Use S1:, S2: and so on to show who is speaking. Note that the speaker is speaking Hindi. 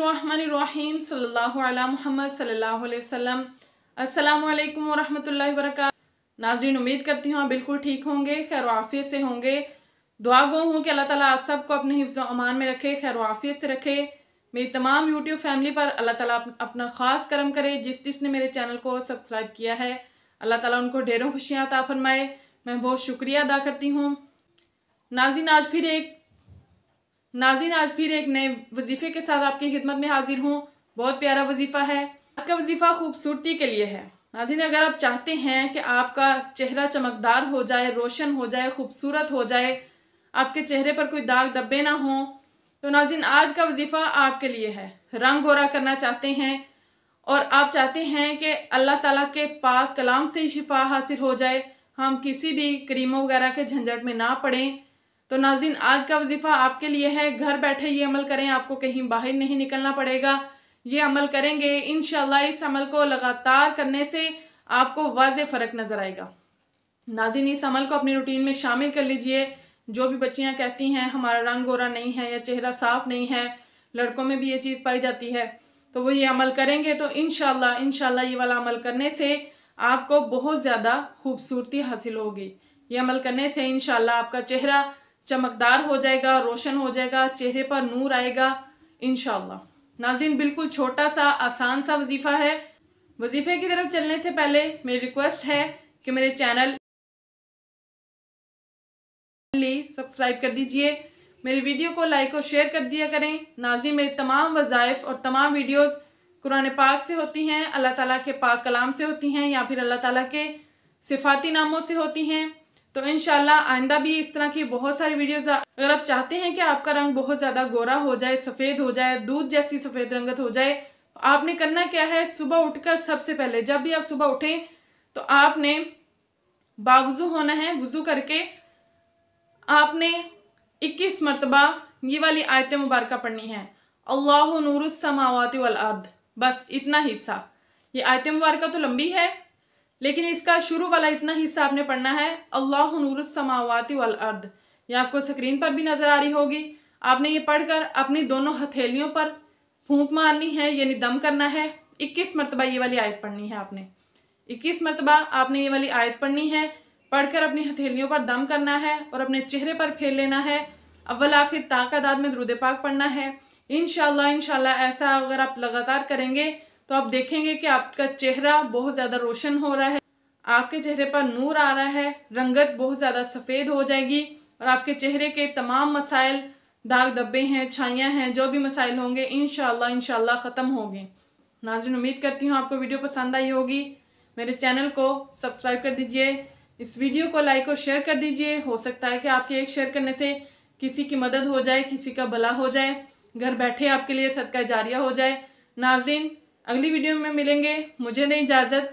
S1: बसमीम सल्लल्लाहु अलैहि वसल्लम अस्सलाम वालेकुम वरहमतुल्लाहि वरक नाजरीन उम्मीद करती हूँ आप बिल्कुल ठीक होंगे खैर आफियत से होंगे दुआ गो हूँ कि अल्लाह ताला आप सबको अपने हिफ्ज़ अमान में रखे खैर आफियत से रखे मेरी तमाम यूट्यूब फैमिली पर अल्लाह ताला अपना ख़ास करम करे जिस जिसने मेरे चैनल को सब्सक्राइब किया है अल्लाह ताला उनको ढेरों खुशियाँ अता फरमाए मैं बहुत शुक्रिया अदा करती हूँ नाजरीन आज फिर एक नाजिन आज फिर एक नए वजीफे के साथ आपकी खिदमत में हाजिर हूँ बहुत प्यारा वजीफ़ा है आज का वजीफ़ा खूबसूरती के लिए है नाजिन अगर आप चाहते हैं कि आपका चेहरा चमकदार हो जाए रोशन हो जाए खूबसूरत हो जाए आपके चेहरे पर कोई दाग धब्बे ना हों तो नाजिन आज का वजीफ़ा आपके लिए है रंग गोरा करना चाहते हैं और आप चाहते हैं कि अल्लाह ताला के पाक कलाम से ही शिफा हासिल हो जाए हम किसी भी क्रीमों वगैरह के झंझट में ना पड़ें तो नाजिन आज का वजीफ़ा आपके लिए है घर बैठे ये अमल करें आपको कहीं बाहर नहीं निकलना पड़ेगा ये अमल करेंगे इन इस अमल को लगातार करने से आपको वाज फ़र्क नज़र आएगा नाजिन इस अमल को अपनी रूटीन में शामिल कर लीजिए जो भी बच्चियाँ कहती हैं हमारा रंग गोरा नहीं है या चेहरा साफ नहीं है लड़कों में भी ये चीज़ पाई जाती है तो वो ये अमल करेंगे तो इन शाह ये वाला अमल करने से आपको बहुत ज़्यादा खूबसूरती हासिल होगी ये अमल करने से इन आपका चेहरा चमकदार हो जाएगा रोशन हो जाएगा चेहरे पर नूर आएगा इन नाजरीन बिल्कुल छोटा सा आसान सा वजीफ़ा है वजीफ़े की तरफ चलने से पहले मेरी रिक्वेस्ट है कि मेरे चैनल सब्सक्राइब कर दीजिए मेरी वीडियो को लाइक और शेयर कर दिया करें नाजरीन मेरे तमाम वज़ायफ़ और तमाम वीडियोस कुरान पाक से होती हैं अल्लाह ताला के पाक कलाम से होती हैं या फिर अल्लाह ताला के सिफाती नामों से होती हैं तो इन आइंदा भी इस तरह की बहुत सारी वीडियोज़ अगर आप चाहते हैं कि आपका रंग बहुत ज़्यादा गोरा हो जाए सफ़ेद हो जाए दूध जैसी सफ़ेद रंगत हो जाए तो आपने करना क्या है सुबह उठकर सबसे पहले जब भी आप सुबह उठें तो आपने बावजू होना है वज़ू करके आपने 21 मरतबा ये वाली आयत मुबारक पढ़नी है अल्लाह नूरसमावत वल अर्द बस इतना हिस्सा ये आयत मुबारक तो लंबी है लेकिन इसका शुरू वाला इतना हिस्सा आपने पढ़ना है अल्लाह समावाती वल अर्द ये आपको स्क्रीन पर भी नज़र आ रही होगी आपने ये पढ़कर अपनी दोनों हथेलियों पर फूंक मारनी है यानी दम करना है इक्कीस मरतबा ये वाली आयत पढ़नी है आपने इक्कीस मरतबा आपने ये वाली आयत पढ़नी है पढ़कर अपनी हथेलियों पर दम करना है और अपने चेहरे पर फेर लेना है अव्वल आखिर ताकत आद में दरुद पाक पढ़ना है इन शाह ऐसा अगर आप लगातार करेंगे तो आप देखेंगे कि आपका चेहरा बहुत ज़्यादा रोशन हो रहा है आपके चेहरे पर नूर आ रहा है रंगत बहुत ज़्यादा सफ़ेद हो जाएगी और आपके चेहरे के तमाम मसाइल दाग धब्बे हैं छाइयाँ हैं जो भी मसाइल होंगे इन शाह ख़त्म हो गए नाजिन उम्मीद करती हूँ आपको वीडियो पसंद आई होगी मेरे चैनल को सब्सक्राइब कर दीजिए इस वीडियो को लाइक और शेयर कर दीजिए हो सकता है कि आपके एक शेयर करने से किसी की मदद हो जाए किसी का भला हो जाए घर बैठे आपके लिए सदका जारिया हो जाए नाजरीन अगली वीडियो में मिलेंगे मुझे नहीं इजाज़त